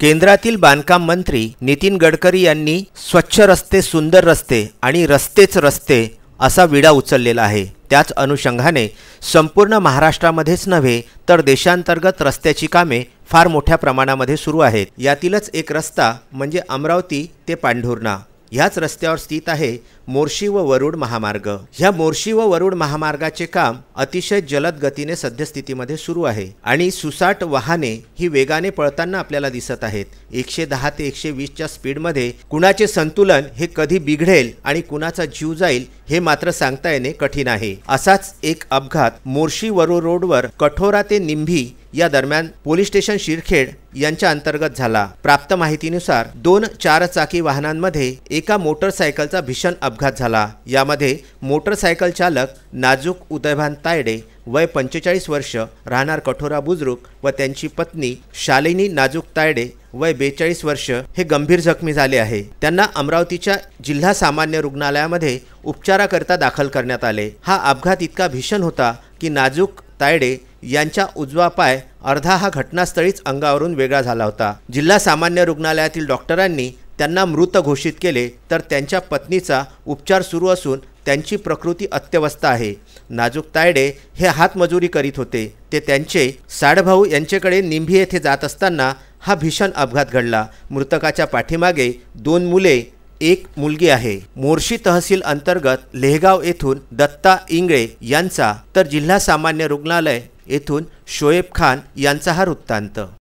केंद्रातील बांधकाम मंत्री नितीन गडकरी यांनी स्वच्छ रस्ते सुंदर रस्ते आणि रस्तेच रस्ते असा विडा उचललेला आहे त्याच अनुषंगाने संपूर्ण महाराष्ट्रामध्येच नव्हे तर देशांतर्गत रस्त्याची कामे फार मोठ्या प्रमाणामध्ये सुरू आहेत यातीलच एक रस्ता म्हणजे अमरावती ते पांढुर्णा ह्याच रस्त्यावर स्थित आहे मोर्शी व वरुड महामार्ग ह्या मोर्शी व वरुड महामार्गाचे काम अतिशय जलद गतीने सद्यस्थितीमध्ये सुरू आहे आणि सुसाट वाहने ही वेगाने पळताना आपल्याला दिसत आहेत एकशे दहा ते एकशे वीसच्या स्पीडमध्ये कुणाचे संतुलन हे कधी बिघडेल आणि कुणाचा जीव जाईल हे मात्र सांगता येणे कठीण आहे असाच एक अपघात मोर्शी वरुड रोडवर कठोरा ते निंभी या दरम्यान पोलीस स्टेशन शिरखेड यांच्या अंतर्गत झाला प्राप्त माहितीनुसार दोन चार चाकी वाहनांमध्ये एका मोटरसायकलचा भीषण अपघात झाला यामध्ये मोटरसायकल चालक नाजूक उदयभान तायडे वय पंचेचाळीस वर्ष राहणार कठोरा बुजुर्ग व त्यांची पत्नी शालिनी नाजूक तायडे वय बेचाळीस वर्ष हे गंभीर जखमी झाले आहे त्यांना अमरावतीच्या जिल्हा सामान्य रुग्णालयामध्ये उपचाराकरता दाखल करण्यात आले हा अपघात इतका भीषण होता की नाजूक तायडे यांच्या उजवा पाय अर्धा हा घटनास्थळीच अंगावरून वेगळा झाला होता जिल्हा सामान्य रुग्णालयातील डॉक्टरांनी त्यांना मृत घोषित केले तर त्यांच्या पत्नीचा उपचार सुरू असून त्यांची प्रकृती अत्यवस्थ आहे नाजूक तायडे हे हातमजुरी करीत होते ते त्यांचे साडभाऊ यांच्याकडे निंभी येथे जात असताना हा भीषण अपघात घडला मृतकाच्या पाठीमागे दोन मुले एक मुलगी आहे मोर्शी तहसील अंतर्गत लेहगाव येथून दत्ता इंगळे यांचा तर जिल्हा सामान्य रुग्णालय येथून शोएब खान यांचा हा वृत्तांत